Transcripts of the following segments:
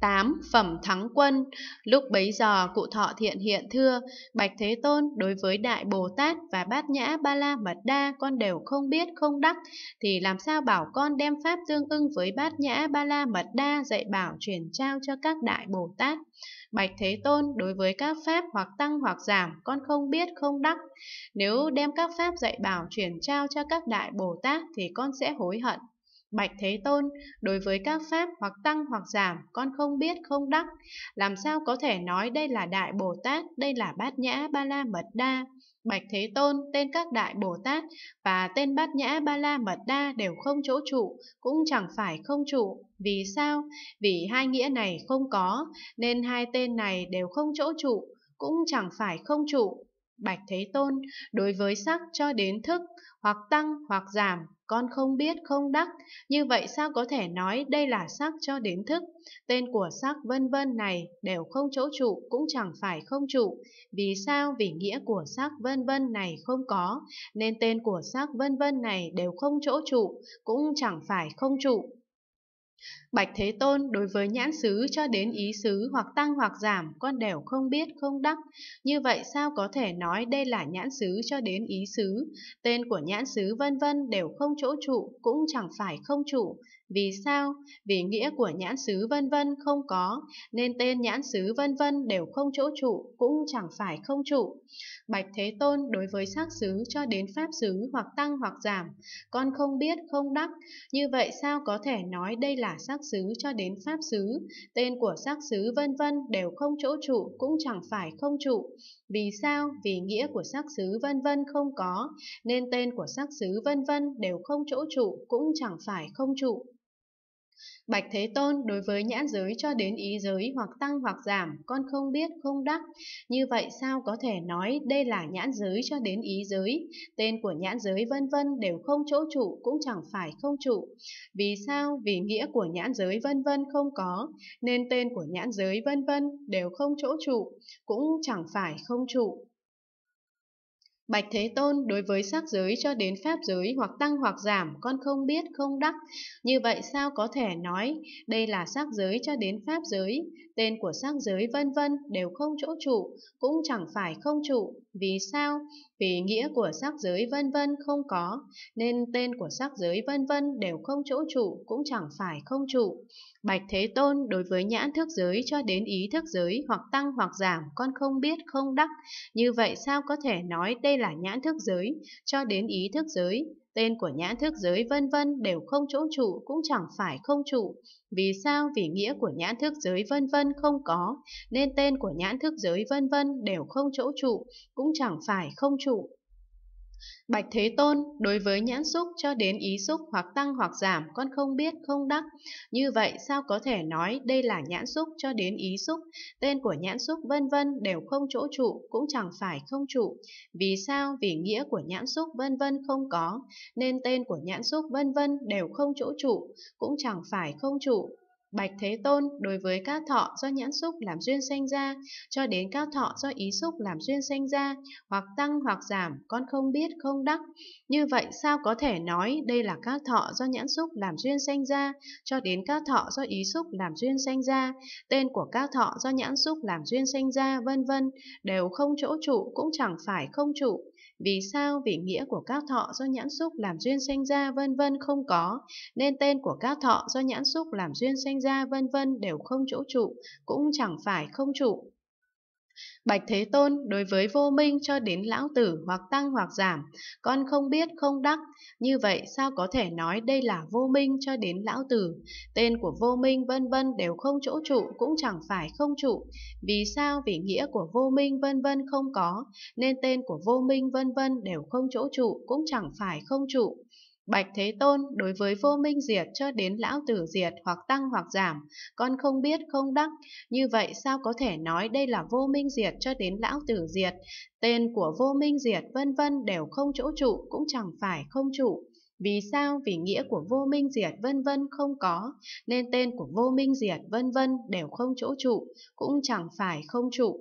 8. Phẩm Thắng Quân Lúc bấy giờ cụ thọ thiện hiện thưa, Bạch Thế Tôn đối với Đại Bồ Tát và Bát Nhã Ba La Mật Đa con đều không biết không đắc, thì làm sao bảo con đem Pháp tương ưng với Bát Nhã Ba La Mật Đa dạy bảo truyền trao cho các Đại Bồ Tát. Bạch Thế Tôn đối với các Pháp hoặc tăng hoặc giảm con không biết không đắc. Nếu đem các Pháp dạy bảo truyền trao cho các Đại Bồ Tát thì con sẽ hối hận Bạch Thế Tôn, đối với các pháp hoặc tăng hoặc giảm, con không biết không đắc. Làm sao có thể nói đây là Đại Bồ Tát, đây là Bát Nhã Ba La Mật Đa? Bạch Thế Tôn, tên các Đại Bồ Tát và tên Bát Nhã Ba La Mật Đa đều không chỗ trụ, cũng chẳng phải không trụ. Vì sao? Vì hai nghĩa này không có, nên hai tên này đều không chỗ trụ, cũng chẳng phải không trụ. Bạch Thế Tôn, đối với sắc cho đến thức, hoặc tăng hoặc giảm, con không biết không đắc, như vậy sao có thể nói đây là sắc cho đến thức? Tên của sắc vân vân này đều không chỗ trụ cũng chẳng phải không trụ, vì sao vì nghĩa của sắc vân vân này không có, nên tên của sắc vân vân này đều không chỗ trụ cũng chẳng phải không trụ. Bạch Thế Tôn đối với nhãn xứ cho đến ý xứ hoặc tăng hoặc giảm con đều không biết không đắc. Như vậy sao có thể nói đây là nhãn xứ cho đến ý xứ? Tên của nhãn xứ vân vân đều không chỗ trụ cũng chẳng phải không trụ, vì sao? Vì nghĩa của nhãn xứ vân vân không có, nên tên nhãn xứ vân vân đều không chỗ trụ, cũng chẳng phải không trụ. Bạch Thế Tôn đối với sắc xứ cho đến pháp xứ hoặc tăng hoặc giảm, con không biết, không đắc, như vậy sao có thể nói đây là sắc xứ cho đến pháp xứ, tên của sắc xứ vân vân đều không chỗ trụ, cũng chẳng phải không trụ. Vì sao? Vì nghĩa của sắc xứ vân vân không có, nên tên của sắc xứ vân vân đều không chỗ trụ, cũng chẳng phải không trụ. Bạch Thế Tôn đối với nhãn giới cho đến ý giới hoặc tăng hoặc giảm, con không biết không đắc. Như vậy sao có thể nói đây là nhãn giới cho đến ý giới? Tên của nhãn giới vân vân đều không chỗ trụ cũng chẳng phải không trụ. Vì sao? Vì nghĩa của nhãn giới vân vân không có, nên tên của nhãn giới vân vân đều không chỗ trụ cũng chẳng phải không trụ. Bạch Thế Tôn đối với sắc giới cho đến pháp giới hoặc tăng hoặc giảm con không biết không đắc. Như vậy sao có thể nói đây là sắc giới cho đến pháp giới, tên của sắc giới vân vân đều không chỗ trụ, cũng chẳng phải không trụ. Vì sao? Vì nghĩa của sắc giới vân vân không có, nên tên của sắc giới vân vân đều không chỗ trụ, cũng chẳng phải không trụ. Bạch Thế Tôn đối với nhãn thức giới cho đến ý thức giới hoặc tăng hoặc giảm con không biết không đắc. Như vậy sao có thể nói đây là nhãn thức giới, cho đến ý thức giới, tên của nhãn thức giới vân vân đều không chỗ trụ cũng chẳng phải không trụ. Vì sao? Vì nghĩa của nhãn thức giới vân vân không có, nên tên của nhãn thức giới vân vân đều không chỗ trụ, cũng chẳng phải không trụ. Bạch Thế Tôn, đối với nhãn xúc cho đến ý xúc hoặc tăng hoặc giảm, con không biết, không đắc. Như vậy sao có thể nói đây là nhãn xúc cho đến ý xúc? Tên của nhãn xúc vân vân đều không chỗ trụ, cũng chẳng phải không trụ. Vì sao? Vì nghĩa của nhãn xúc vân vân không có, nên tên của nhãn xúc vân vân đều không chỗ trụ, cũng chẳng phải không trụ. Bạch Thế Tôn đối với các thọ do nhãn xúc làm duyên sanh ra, cho đến các thọ do ý xúc làm duyên sanh ra, hoặc tăng hoặc giảm, con không biết không đắc. Như vậy sao có thể nói đây là các thọ do nhãn xúc làm duyên sanh ra, cho đến các thọ do ý xúc làm duyên sanh ra, tên của các thọ do nhãn xúc làm duyên sanh ra, vân vân, đều không chỗ trụ cũng chẳng phải không trụ. Vì sao vì nghĩa của các thọ do nhãn xúc làm duyên sinh ra vân vân không có, nên tên của các thọ do nhãn xúc làm duyên sinh ra vân vân đều không chỗ trụ, cũng chẳng phải không trụ. Bạch Thế Tôn, đối với vô minh cho đến lão tử hoặc tăng hoặc giảm, con không biết không đắc, như vậy sao có thể nói đây là vô minh cho đến lão tử? Tên của vô minh vân vân đều không chỗ trụ cũng chẳng phải không trụ. Vì sao? Vì nghĩa của vô minh vân vân không có, nên tên của vô minh vân vân đều không chỗ trụ cũng chẳng phải không trụ. Bạch Thế Tôn đối với vô minh diệt cho đến lão tử diệt hoặc tăng hoặc giảm, con không biết không đắc, như vậy sao có thể nói đây là vô minh diệt cho đến lão tử diệt, tên của vô minh diệt vân vân đều không chỗ trụ cũng chẳng phải không trụ. Vì sao? Vì nghĩa của vô minh diệt vân vân không có, nên tên của vô minh diệt vân vân đều không chỗ trụ, cũng chẳng phải không trụ.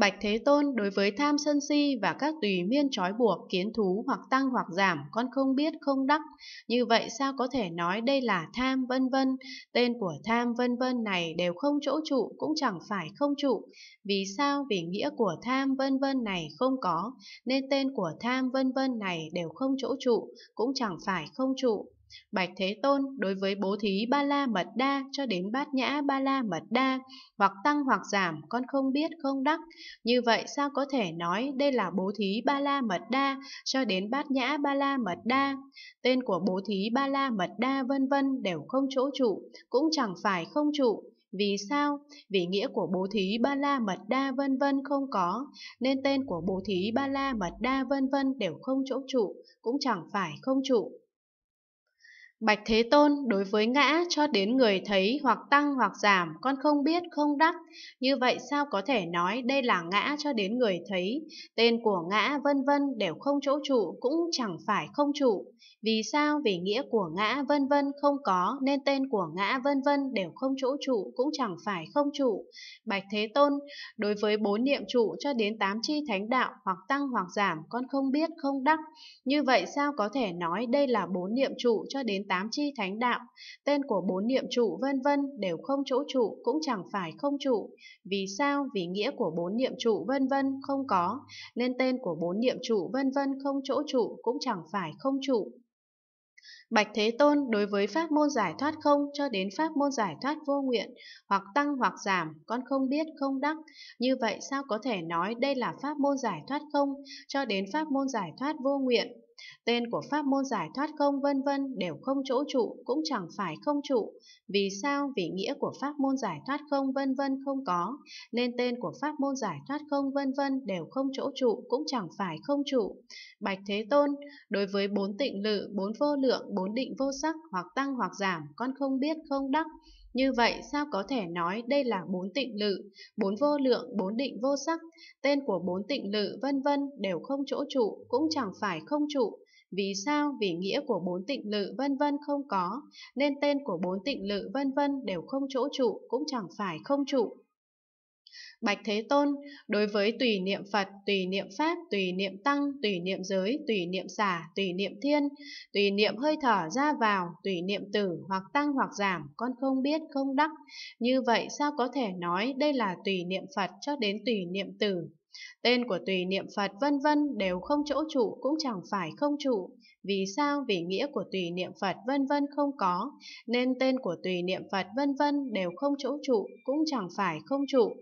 Bạch Thế Tôn đối với tham sân si và các tùy miên trói buộc, kiến thú hoặc tăng hoặc giảm, con không biết không đắc. Như vậy sao có thể nói đây là tham vân vân? Tên của tham vân vân này đều không chỗ trụ cũng chẳng phải không trụ. Vì sao? Vì nghĩa của tham vân vân này không có, nên tên của tham vân vân này đều không chỗ trụ cũng chẳng phải không trụ. Bạch Thế Tôn đối với bố thí ba la mật đa cho đến bát nhã ba la mật đa, hoặc tăng hoặc giảm, con không biết không đắc. Như vậy sao có thể nói đây là bố thí ba la mật đa cho đến bát nhã ba la mật đa? Tên của bố thí ba la mật đa vân vân đều không chỗ trụ, cũng chẳng phải không trụ. Vì sao? Vì nghĩa của bố thí ba la mật đa vân vân không có, nên tên của bố thí ba la mật đa vân vân đều không chỗ trụ, cũng chẳng phải không trụ. Bạch Thế Tôn đối với ngã cho đến người thấy hoặc tăng hoặc giảm con không biết không đắc, như vậy sao có thể nói đây là ngã cho đến người thấy, tên của ngã vân vân đều không chỗ trụ cũng chẳng phải không trụ. Vì sao? Vì nghĩa của ngã vân vân không có nên tên của ngã vân vân đều không chỗ trụ cũng chẳng phải không trụ. Bạch Thế Tôn, đối với bốn niệm trụ cho đến tám chi thánh đạo hoặc tăng hoặc giảm con không biết không đắc, như vậy sao có thể nói đây là bốn niệm trụ cho đến tám chi thánh đạo, tên của bốn niệm trụ vân vân đều không chỗ trụ cũng chẳng phải không trụ. Vì sao? Vì nghĩa của bốn niệm trụ vân vân không có, nên tên của bốn niệm trụ vân vân không chỗ trụ cũng chẳng phải không trụ. Bạch Thế Tôn đối với pháp môn giải thoát không cho đến pháp môn giải thoát vô nguyện, hoặc tăng hoặc giảm, con không biết không đắc. Như vậy sao có thể nói đây là pháp môn giải thoát không cho đến pháp môn giải thoát vô nguyện? Tên của pháp môn giải thoát không vân vân đều không chỗ trụ, cũng chẳng phải không trụ. Vì sao? Vì nghĩa của pháp môn giải thoát không vân vân không có, nên tên của pháp môn giải thoát không vân vân đều không chỗ trụ, cũng chẳng phải không trụ. Bạch Thế Tôn, đối với bốn tịnh lự, bốn vô lượng, bốn định vô sắc, hoặc tăng hoặc giảm, con không biết không đắc. Như vậy sao có thể nói đây là bốn tịnh lự, bốn vô lượng, bốn định vô sắc, tên của bốn tịnh lự vân vân đều không chỗ trụ, cũng chẳng phải không trụ. Vì sao? Vì nghĩa của bốn tịnh lự vân vân không có, nên tên của bốn tịnh lự vân vân đều không chỗ trụ, cũng chẳng phải không trụ. Bạch Thế Tôn, đối với tùy niệm Phật, tùy niệm Pháp, tùy niệm Tăng, tùy niệm giới, tùy niệm xả, tùy niệm thiên, tùy niệm hơi thở ra vào, tùy niệm tử hoặc tăng hoặc giảm, con không biết, không đắc. Như vậy sao có thể nói đây là tùy niệm Phật cho đến tùy niệm tử? Tên của tùy niệm Phật vân vân đều không chỗ trụ cũng chẳng phải không trụ. Vì sao? Vì nghĩa của tùy niệm Phật vân vân không có, nên tên của tùy niệm Phật vân vân đều không chỗ trụ cũng chẳng phải không trụ.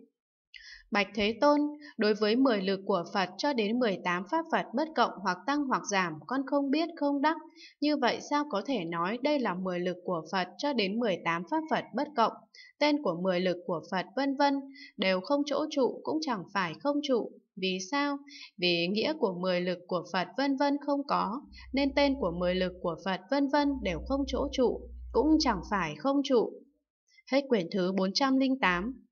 Bạch Thế Tôn, đối với 10 lực của Phật cho đến 18 pháp Phật bất cộng hoặc tăng hoặc giảm, con không biết không đắc. Như vậy sao có thể nói đây là 10 lực của Phật cho đến 18 pháp Phật bất cộng? Tên của 10 lực của Phật vân vân đều không chỗ trụ cũng chẳng phải không trụ. Vì sao? Vì nghĩa của 10 lực của Phật vân vân không có, nên tên của 10 lực của Phật vân vân đều không chỗ trụ, cũng chẳng phải không trụ. Hết quyển thứ 408